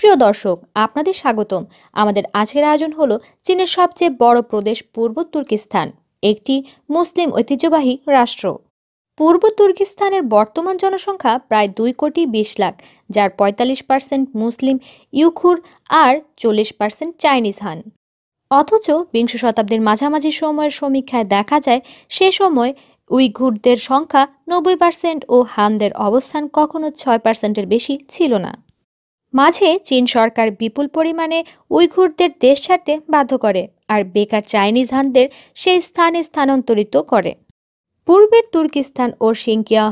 প্রিয় দর্শক আপনাদের স্বাগতম আমাদের আজকের আয়োজন হলো চীনের সবচেয়ে বড় প্রদেশ পূর্ব তুর্কিস্তান একটি মুসলিম ঐতিহ্যবাহী রাষ্ট্র পূর্ব তুর্কিস্তানের বর্তমান জনসংখ্যা প্রায় দুই কোটি বিশ লাখ যার পঁয়তাল্লিশ পার্সেন্ট মুসলিম ইউখুর আর চল্লিশ পার্সেন্ট চাইনিজ হান অথচ বিংশ শতাব্দীর মাঝামাঝি সময়ের সমীক্ষায় দেখা যায় সে সময় উইঘুরদের সংখ্যা নব্বই পার্সেন্ট ও হানদের অবস্থান কখনো ছয় পার্সেন্টের বেশি ছিল না মাঝে চীন সরকার বিপুল পরিমাণে উইঘুরদের দেশ ছাড়তে বাধ্য করে আর বেকার চাইনিজ হানদের সেই স্থানে স্থানান্তরিত করে পূর্বের তুর্কিস্তান ও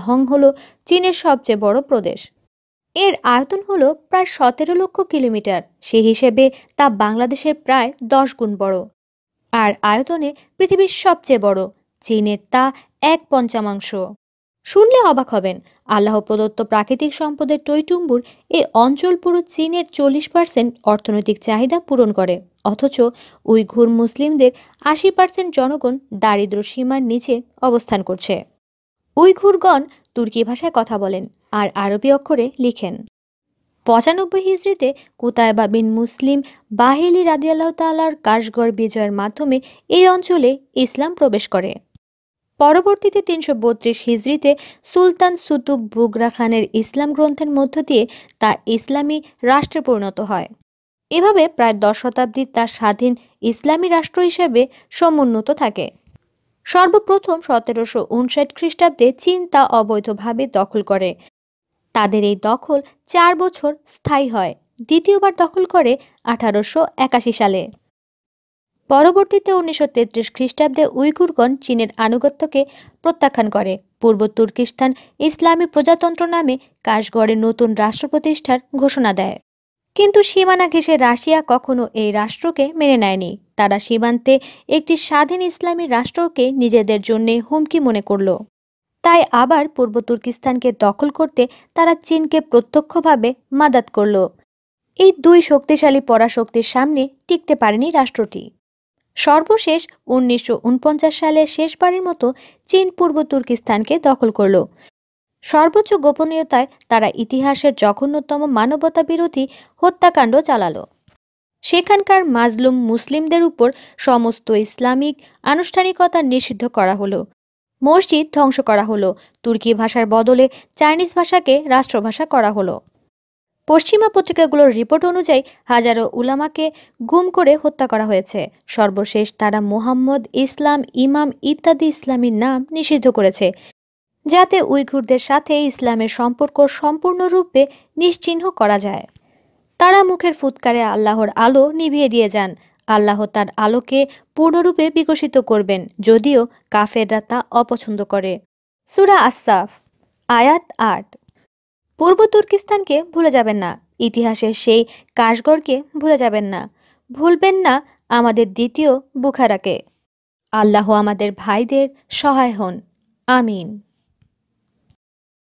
হং হল চীনের সবচেয়ে বড় প্রদেশ এর আয়তন হল প্রায় সতেরো লক্ষ কিলোমিটার সে হিসেবে তা বাংলাদেশের প্রায় দশ গুণ বড় আর আয়তনে পৃথিবীর সবচেয়ে বড় চীনের তা এক পঞ্চামাংশ শুনলে অবাক হবেন আল্লাহ প্রদত্ত প্রাকৃতিক সম্পদের টৈটুম্বুর এ অঞ্চল পুরো চীনের চল্লিশ পার্সেন্ট অর্থনৈতিক চাহিদা পূরণ করে অথচ উইঘুর মুসলিমদের আশি পার্সেন্ট জনগণ দারিদ্র সীমার নিচে অবস্থান করছে উইঘুরগণ তুর্কি ভাষায় কথা বলেন আর আরবি অক্ষরে লিখেন পঁচানব্বই হিজড়িতে কুতায়বা বিন মুসলিম বাহিলি রাদিয়াল্লাহ তাল্লার কাশগড় বিজয়ের মাধ্যমে এই অঞ্চলে ইসলাম প্রবেশ করে পরবর্তীতে তিনশো বত্রিশ হিজড়িতে সুলতান সুতুক বুগরা খানের ইসলাম গ্রন্থের মধ্য দিয়ে তা ইসলামী রাষ্ট্রে পরিণত হয় এভাবে প্রায় দশ শতাব্দী তার স্বাধীন ইসলামী রাষ্ট্র হিসেবে সমুন্নত থাকে সর্বপ্রথম সতেরোশো উনষাট খ্রিস্টাব্দে চীন তা অবৈধভাবে দখল করে তাদের এই দখল চার বছর স্থায়ী হয় দ্বিতীয়বার দখল করে আঠারোশো একাশি সালে পরবর্তীতে উনিশশো তেত্রিশ খ্রিস্টাব্দে উইগুরগণ চীনের আনুগত্যকে প্রত্যাখ্যান করে পূর্ব তুর্কিস্তান ইসলামী প্রজাতন্ত্র নামে কাশগড়ে নতুন রাষ্ট্র প্রতিষ্ঠার ঘোষণা দেয় কিন্তু সীমানা ঘেঁষে রাশিয়া কখনো এই রাষ্ট্রকে মেনে নেয়নি তারা সীমান্তে একটি স্বাধীন ইসলামী রাষ্ট্রকে নিজেদের জন্যে হুমকি মনে করল তাই আবার পূর্ব তুর্কিস্তানকে দখল করতে তারা চীনকে প্রত্যক্ষভাবে মাদাত করল এই দুই শক্তিশালী পরাশক্তির সামনে টিকতে পারেনি রাষ্ট্রটি সর্বশেষ উনিশশো সালে শেষবারের মতো চীন পূর্ব তুর্কিস্তানকে দখল করল সর্বোচ্চ গোপনীয়তায় তারা ইতিহাসের জঘন্যতম মানবতা বিরোধী হত্যাকাণ্ড চালালো সেখানকার মাজলুম মুসলিমদের উপর সমস্ত ইসলামিক আনুষ্ঠানিকতা নিষিদ্ধ করা হলো মসজিদ ধ্বংস করা হলো তুর্কি ভাষার বদলে চাইনিজ ভাষাকে রাষ্ট্রভাষা করা হলো পশ্চিমা পত্রিকাগুলোর রিপোর্ট অনুযায়ী হাজারো উলামাকে গুম করে হত্যা করা হয়েছে সর্বশেষ তারা মোহাম্মদ ইসলাম ইমাম ইত্যাদি ইসলামীর নাম নিষিদ্ধ করেছে যাতে উইঘুরদের সাথে ইসলামের সম্পর্ক সম্পূর্ণরূপে নিশ্চিহ্ন করা যায় তারা মুখের ফুৎকারে আল্লাহর আলো নিভিয়ে দিয়ে যান আল্লাহ তার আলোকে পূর্ণরূপে বিকশিত করবেন যদিও কাফেররা তা অপছন্দ করে সুরা আসাফ আয়াত আট পূর্ব তুর্কিস্তানকে ভুলে যাবেন না ইতিহাসের সেই কাশগড়কে ভুলে যাবেন না ভুলবেন না আমাদের দ্বিতীয় বুখারাকে আল্লাহ আমাদের ভাইদের সহায় হন আমিন